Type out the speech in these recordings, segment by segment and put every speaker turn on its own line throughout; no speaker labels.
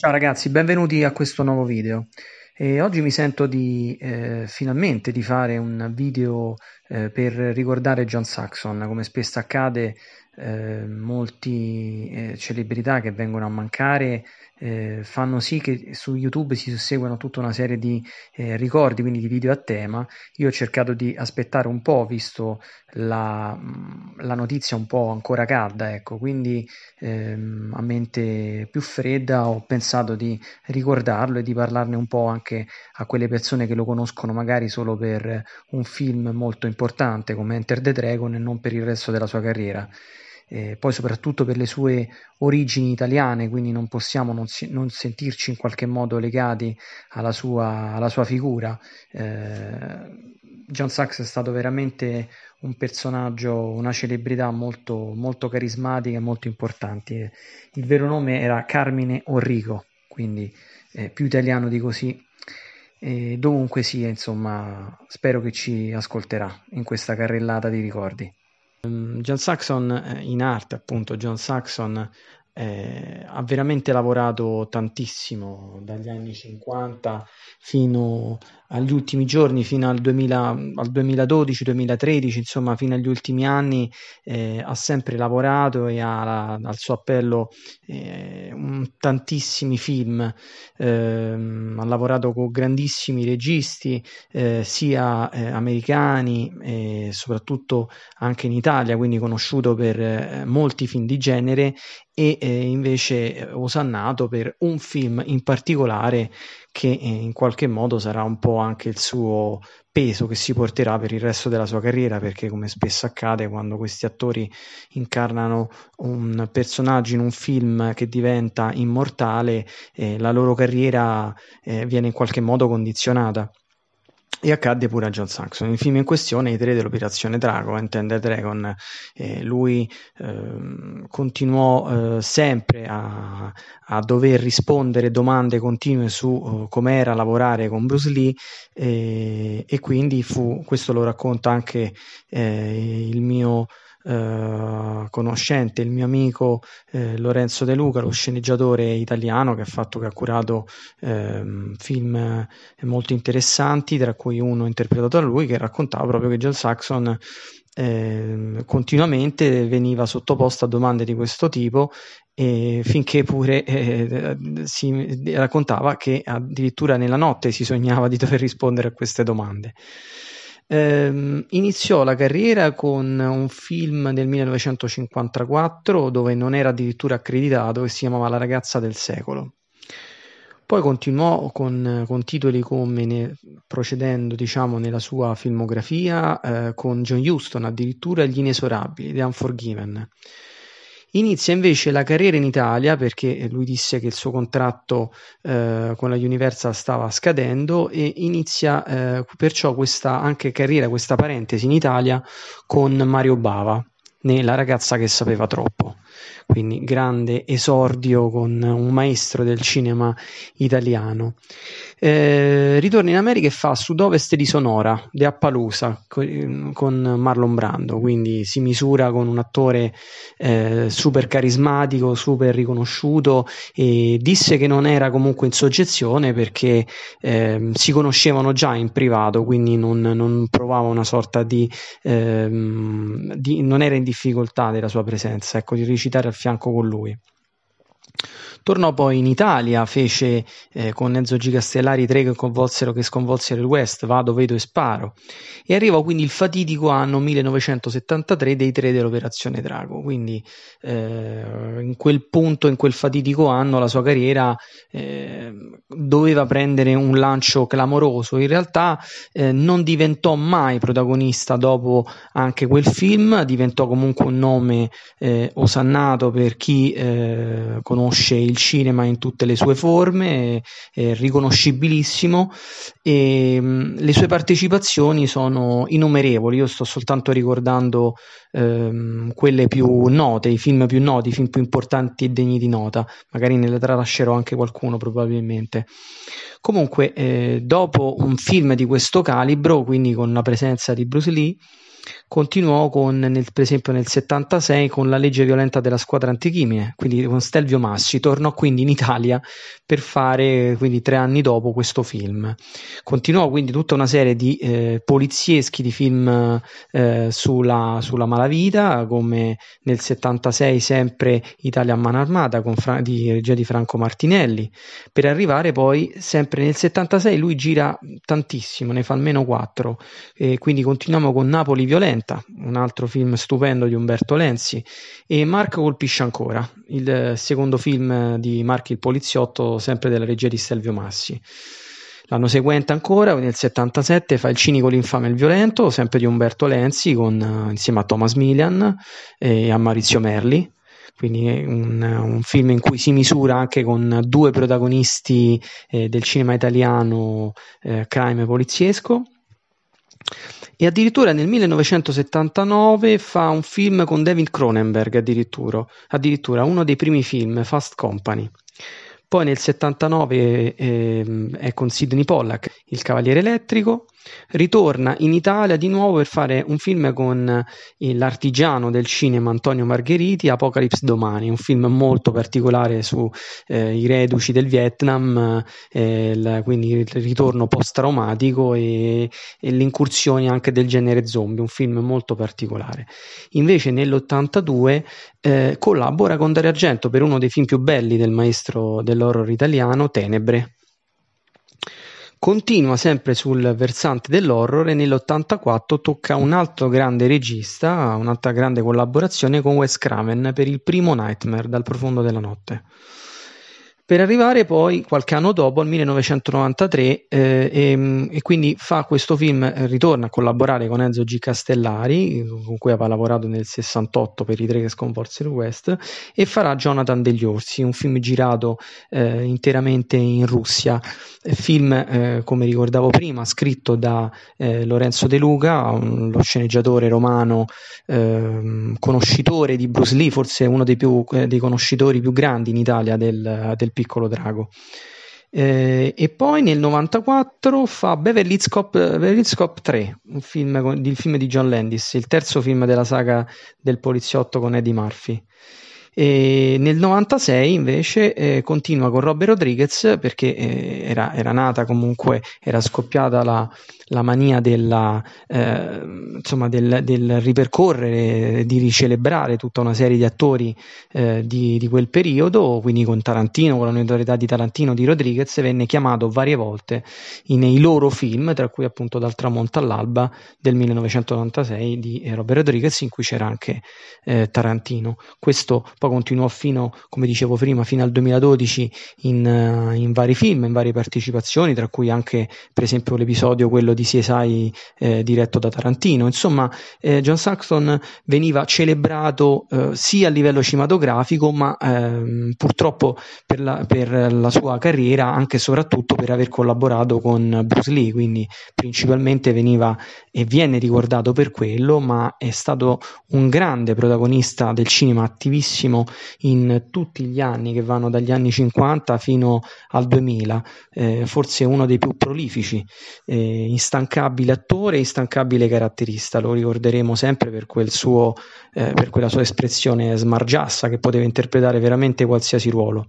Ciao ragazzi, benvenuti a questo nuovo video. E oggi mi sento di eh, finalmente di fare un video eh, per ricordare John Saxon, come spesso accade, eh, molte eh, celebrità che vengono a mancare eh, fanno sì che su YouTube si susseguano tutta una serie di eh, ricordi, quindi di video a tema. Io ho cercato di aspettare un po', visto la, mm, la notizia un po' ancora calda, ecco, quindi ehm, a mente più fredda ho pensato di ricordarlo e di parlarne un po' anche a quelle persone che lo conoscono magari solo per un film molto importante importante come Enter the Dragon e non per il resto della sua carriera. Eh, poi soprattutto per le sue origini italiane, quindi non possiamo non, si- non sentirci in qualche modo legati alla sua, alla sua figura. Eh, John Sachs è stato veramente un personaggio, una celebrità molto, molto carismatica e molto importante. Il vero nome era Carmine Orrico, quindi eh, più italiano di così e dovunque sia, insomma, spero che ci ascolterà in questa carrellata di ricordi. Ehm, John Saxon eh, in arte, appunto, John Saxon eh, ha veramente lavorato tantissimo dagli anni 50 fino agli ultimi giorni, fino al, 2000, al 2012-2013, insomma fino agli ultimi anni eh, ha sempre lavorato e ha, al suo appello eh, tantissimi film, ehm, ha lavorato con grandissimi registi, eh, sia eh, americani e soprattutto anche in Italia, quindi conosciuto per eh, molti film di genere e eh, invece osannato per un film in particolare che eh, in qualche modo sarà un po' anche il suo peso che si porterà per il resto della sua carriera, perché come spesso accade quando questi attori incarnano un personaggio in un film che diventa immortale, eh, la loro carriera eh, viene in qualche modo condizionata. E accadde pure a John Saxon. Il film in questione, I tre dell'operazione Drago, intende Dragon, eh, lui eh, continuò eh, sempre a, a, dover rispondere domande continue su uh, com'era lavorare con Bruce Lee eh, e quindi fu, questo lo racconta anche eh, il mio eh, conoscente, il mio amico eh, Lorenzo De Luca, lo sceneggiatore italiano che ha, fatto, che ha curato ehm, film eh, molto interessanti, tra cui uno interpretato da lui, che raccontava proprio che John Saxon ehm, continuamente veniva sottoposto a domande di questo tipo e finché pure eh, si raccontava che addirittura nella notte si sognava di dover rispondere a queste domande. Ehm, iniziò la carriera con un film del 1954 dove non era addirittura accreditato e si chiamava La ragazza del secolo. Poi continuò con, con titoli come ne, procedendo diciamo, nella sua filmografia eh, con John Huston, addirittura Gli Inesorabili, The Unforgiven Inizia invece la carriera in Italia perché eh, lui disse che il suo contratto eh, con la Universal stava scadendo e inizia eh, perciò questa anche carriera, questa parentesi in Italia con Mario Bava né La ragazza che sapeva troppo. Quindi grande esordio con un maestro del cinema italiano. Eh, ritorna in America e fa Sud-Ovest di Sonora, De Appalusa, mm, con Marlon Brando, quindi si misura con un attore eh, super carismatico, super riconosciuto e disse che non era comunque in soggezione perché eh, si conoscevano già in privato, quindi non, non provava una sorta di, ehm, di non era in difficoltà della sua presenza, ecco, di recitare al fianco con lui. Tornò poi in Italia, fece eh, con Enzo G. Castellari tre che, che sconvolsero il West, Vado, Vedo e Sparo, e arrivò quindi il fatidico anno 1973 dei tre dell'Operazione Drago, quindi eh, in quel punto, in quel fatidico anno, la sua carriera eh, doveva prendere un lancio clamoroso, in realtà eh, non diventò mai protagonista dopo anche quel film, diventò comunque un nome eh, osannato per chi eh, conosce il il cinema in tutte le sue forme, è riconoscibilissimo e mm, le sue partecipazioni sono innumerevoli, io sto soltanto ricordando ehm, quelle più note, i film più noti, i film più importanti e degni di nota, magari ne tralascerò anche qualcuno probabilmente. Comunque, eh, dopo un film di questo calibro, quindi con la presenza di Bruce Lee, continuò con, nel, per esempio nel 76 con la legge violenta della squadra antichimine, quindi con Stelvio Massi, tornò quindi in Italia per fare, quindi tre anni dopo, questo film. Continuò quindi tutta una serie di eh, polizieschi di film eh, sulla, sulla, malavita, come nel 76 sempre Italia a mano armata con Fra- di regia di Franco Martinelli, per arrivare poi sempre nel 76 lui gira tantissimo, ne fa almeno quattro, eh, quindi continuiamo con Napoli Violenta, un altro film stupendo di Umberto Lenzi, e Mark colpisce ancora, il eh, secondo film eh, di Mark il poliziotto, sempre della regia di Silvio Massi. L'anno seguente ancora, nel 77, fa Il cinico, l'infame e il violento, sempre di Umberto Lenzi, con, eh, insieme a Thomas Milian e a Maurizio Merli. Quindi un, un film in cui si misura anche con due protagonisti eh, del cinema italiano, eh, crime poliziesco. E addirittura nel 1979 fa un film con David Cronenberg, addirittura, addirittura uno dei primi film, Fast Company. Poi nel 79 eh, è con Sidney Pollack, Il Cavaliere Elettrico, Ritorna in Italia di nuovo per fare un film con eh, l'artigiano del cinema Antonio Margheriti, Apocalypse Domani, un film molto particolare sui eh, reduci del Vietnam, eh, il, quindi il ritorno post-traumatico e, e l'incursione anche del genere zombie, un film molto particolare. Invece nell'82 eh, collabora con Dario Argento per uno dei film più belli del maestro dell'horror italiano, Tenebre Continua sempre sul versante dell'horror e nell'84 tocca un altro grande regista, un'altra grande collaborazione con Wes Craven per il primo Nightmare dal profondo della notte per arrivare poi qualche anno dopo al 1993 eh, e, ehm, e, quindi fa questo film, eh, ritorna a collaborare con Enzo G. Castellari con cui aveva lavorato nel 68 per i tre che sconvolsero West e farà Jonathan degli Orsi, un film girato eh, interamente in Russia, eh, film eh, come ricordavo prima scritto da eh, Lorenzo De Luca, un, lo sceneggiatore romano ehm, conoscitore di Bruce Lee, forse uno dei, più, dei conoscitori più grandi in Italia del, del piccolo drago. Eh, e poi nel 94 fa Beverly Hills, Cop, Beverly Hills Cop 3, un film, con, il film di John Landis, il terzo film della saga del poliziotto con Eddie Murphy. E nel 96 invece eh, continua con Robert Rodriguez perché eh, era, era, nata comunque, era scoppiata la, la mania della, eh, insomma del, del, ripercorrere, di ricelebrare tutta una serie di attori eh, di, di, quel periodo, quindi con Tarantino, con la notorietà di Tarantino, di Rodriguez, venne chiamato varie volte nei loro film, tra cui appunto Dal tramonto all'alba del 1996 di eh, Robert Rodriguez in cui c'era anche eh, Tarantino. Questo poi poi continuò fino, come dicevo prima, fino al 2012 in, eh, in vari film, in varie partecipazioni, tra cui anche per esempio l'episodio quello di CSI eh, diretto da Tarantino. Insomma, eh, John Saxton veniva celebrato eh, sia a livello cinematografico, ma ehm, purtroppo per la, per la sua carriera anche e soprattutto per aver collaborato con Bruce Lee, quindi principalmente veniva e viene ricordato per quello, ma è stato un grande protagonista del cinema attivissimo tantissimo in tutti gli anni che vanno dagli anni 50 fino al 2000, eh, forse uno dei più prolifici, eh, instancabile attore, instancabile caratterista, lo ricorderemo sempre per, quel suo, eh, per quella sua espressione smargiassa che poteva interpretare veramente qualsiasi ruolo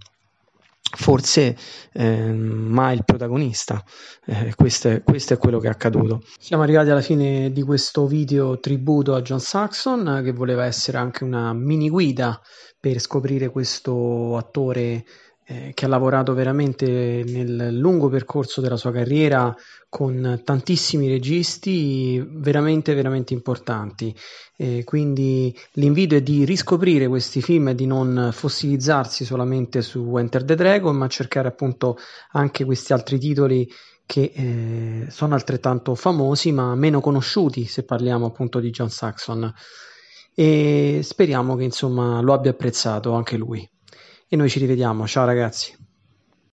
forse eh, mai il protagonista. Eh, questo, è, questo, è, quello che è accaduto. Siamo arrivati alla fine di questo video tributo a John Saxon, che voleva essere anche una mini guida per scoprire questo attore eh, che ha lavorato veramente nel lungo percorso della sua carriera con tantissimi registi veramente, veramente importanti. Eh, quindi l'invito è di riscoprire questi film e di non fossilizzarsi solamente su Enter the Dragon, ma cercare appunto anche questi altri titoli che eh, sono altrettanto famosi ma meno conosciuti se parliamo appunto di John Saxon e speriamo che insomma lo abbia apprezzato anche lui. E noi ci rivediamo, ciao ragazzi.